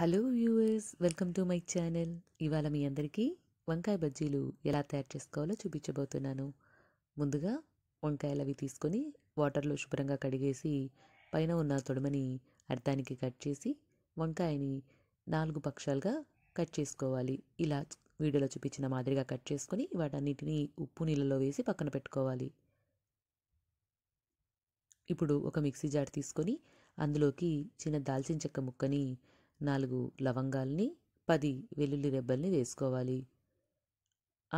hello viewers welcome to my channel ఇవాళ మీ అందరికీ వంకాయ బజ్జీలు ఎలా తయారు చేసుకోవాలో చూపించబోతున్నాను ముందుగా వంకాయలు అవి తీసుకొని వాటర్లో శుభ్రంగా కడిగేసి పైన ఉన్న తొడమని అర్థానికి కట్ చేసి వంకాయని నాలుగు పక్షాలుగా కట్ చేసుకోవాలి ఇలా వీడియోలో చూపించిన మాదిరిగా కట్ చేసుకొని వాటన్నిటిని ఉప్పు నీళ్ళలో వేసి పక్కన పెట్టుకోవాలి ఇప్పుడు ఒక మిక్సీ జార్ తీసుకొని అందులోకి చిన్న దాల్చిన చెక్క ముక్కని నాలుగు లవంగాల్ని పది వెల్లుల్లి రెబ్బల్ని వేసుకోవాలి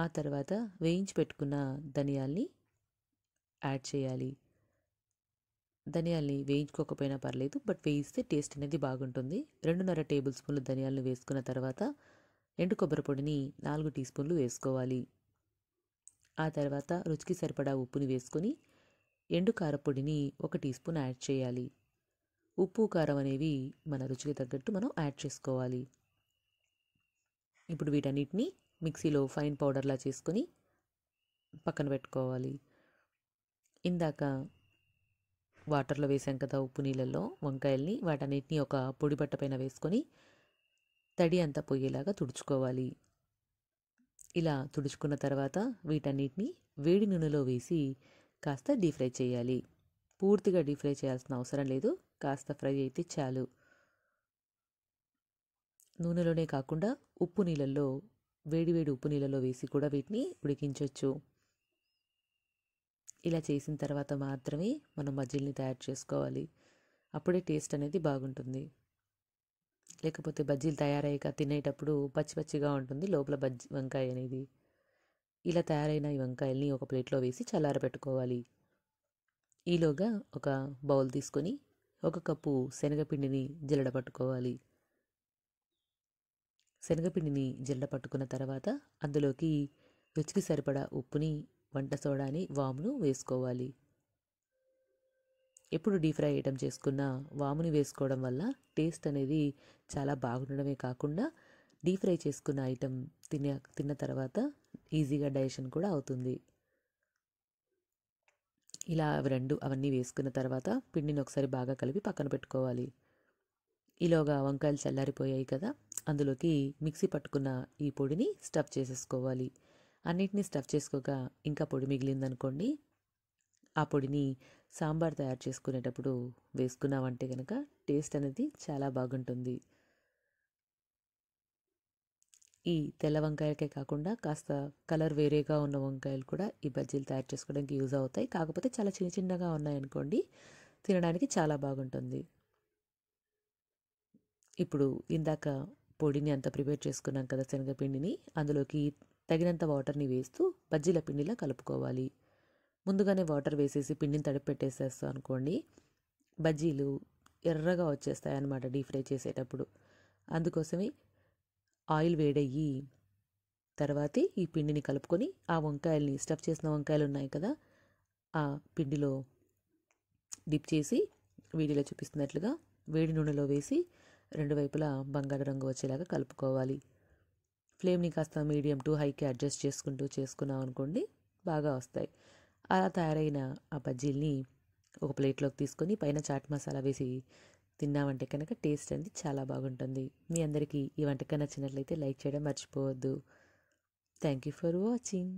ఆ తర్వాత వేయించి పెట్టుకున్న ధనియాల్ని యాడ్ చేయాలి ధనియాల్ని వేయించుకోకపోయినా పర్లేదు బట్ వేయిస్తే టేస్ట్ అనేది బాగుంటుంది రెండున్నర టేబుల్ స్పూన్లు ధనియాలను వేసుకున్న తర్వాత ఎండు కొబ్బరి పొడిని నాలుగు టీ స్పూన్లు వేసుకోవాలి ఆ తర్వాత రుచికి సరిపడా ఉప్పుని వేసుకొని ఎండు కారపొడిని ఒక టీ స్పూన్ యాడ్ చేయాలి ఉప్పు కారం అనేవి మన రుచికి తగ్గట్టు మనం యాడ్ చేసుకోవాలి ఇప్పుడు వీటన్నిటిని మిక్సీలో ఫైన్ పౌడర్లా చేసుకొని పక్కన పెట్టుకోవాలి ఇందాక వాటర్లో వేసాం కదా ఉప్పు నీళ్ళల్లో వంకాయల్ని వాటన్నిటిని ఒక పొడి బట్ట పైన వేసుకొని తడి అంతా పోయేలాగా తుడుచుకోవాలి ఇలా తుడుచుకున్న తర్వాత వీటన్నిటిని వేడి నూనెలో వేసి కాస్త డీప్ ఫ్రై చేయాలి పూర్తిగా డీప్ ఫ్రై చేయాల్సిన అవసరం లేదు కాస్త ఫ్రై అయితే చాలు నూనెలోనే కాకుండా ఉప్పు నీళ్ళల్లో వేడి ఉప్పు నీళ్ళలో వేసి కూడా వీటిని ఉడికించవచ్చు ఇలా చేసిన తర్వాత మాత్రమే మనం మజ్జిల్ని తయారు చేసుకోవాలి అప్పుడే టేస్ట్ అనేది బాగుంటుంది లేకపోతే బజ్జీలు తయారయ్యాక తినేటప్పుడు పచ్చి పచ్చిగా ఉంటుంది లోపల బజ్జీ వంకాయ అనేది ఇలా తయారైన ఈ వంకాయల్ని ఒక ప్లేట్లో వేసి చల్లారబెట్టుకోవాలి ఈలోగా ఒక బౌల్ తీసుకొని ఒక కప్పు శనగపిండిని జల్లడ పట్టుకోవాలి శనగపిండిని జల్లడ పట్టుకున్న తర్వాత అందులోకి రుచికి సరిపడా ఉప్పుని వంట సోడాని వామును వేసుకోవాలి ఎప్పుడు డీప్ ఫ్రై ఐటమ్ చేసుకున్న వాముని వేసుకోవడం వల్ల టేస్ట్ అనేది చాలా బాగుండడమే కాకుండా డీప్ ఫ్రై చేసుకున్న ఐటెం తిన్న తిన్న తర్వాత ఈజీగా డైజెషన్ కూడా అవుతుంది ఇలా అవి రెండు అవన్నీ వేసుకున్న తర్వాత పిండిని ఒకసారి బాగా కలిపి పక్కన పెట్టుకోవాలి ఈలోగా వంకాయలు చల్లారిపోయాయి కదా అందులోకి మిక్సీ పట్టుకున్న ఈ పొడిని స్టఫ్ చేసేసుకోవాలి అన్నిటినీ స్టఫ్ చేసుకోగా ఇంకా పొడి మిగిలిందనుకోండి ఆ పొడిని సాంబార్ తయారు చేసుకునేటప్పుడు వేసుకున్నామంటే కనుక టేస్ట్ అనేది చాలా బాగుంటుంది ఈ తెల్ల వంకాయలకే కాకుండా కాస్త కలర్ వేరేగా ఉన్న వంకాయలు కూడా ఈ బజ్జీలు తయారు చేసుకోవడానికి యూజ్ అవుతాయి కాకపోతే చాలా చిన్న చిన్నగా ఉన్నాయనుకోండి తినడానికి చాలా బాగుంటుంది ఇప్పుడు ఇందాక పొడిని అంత ప్రిపేర్ చేసుకున్నాం కదా శనగపిండిని అందులోకి తగినంత వాటర్ని వేస్తూ బజ్జీల పిండిలా కలుపుకోవాలి ముందుగానే వాటర్ వేసేసి పిండిని తడిపి పెట్టేసేస్తాం అనుకోండి బజ్జీలు ఎర్రగా వచ్చేస్తాయి అన్నమాట డీప్ ఫ్రై చేసేటప్పుడు అందుకోసమే ఆయిల్ వేడయ్యి తర్వాత ఈ పిండిని కలుపుకొని ఆ వంకాయల్ని స్టఫ్ చేసిన వంకాయలు ఉన్నాయి కదా ఆ పిండిలో డిప్ చేసి వీడియోలో చూపిస్తున్నట్లుగా వేడి నూనెలో వేసి రెండు వైపులా బంగారు రంగు వచ్చేలాగా కలుపుకోవాలి ఫ్లేమ్ని కాస్త మీడియం టు హైకి అడ్జస్ట్ చేసుకుంటూ చేసుకున్నాం అనుకోండి బాగా వస్తాయి అలా తయారైన ఆ బజ్జీల్ని ఒక ప్లేట్లోకి తీసుకొని పైన చాట్ మసాలా వేసి తిన్నామంటే కనుక టేస్ట్ అనేది చాలా బాగుంటుంది మీ అందరికీ ఈ వంటకం నచ్చినట్లయితే లైక్ చేయడం మర్చిపోవద్దు థ్యాంక్ యూ ఫర్ వాచింగ్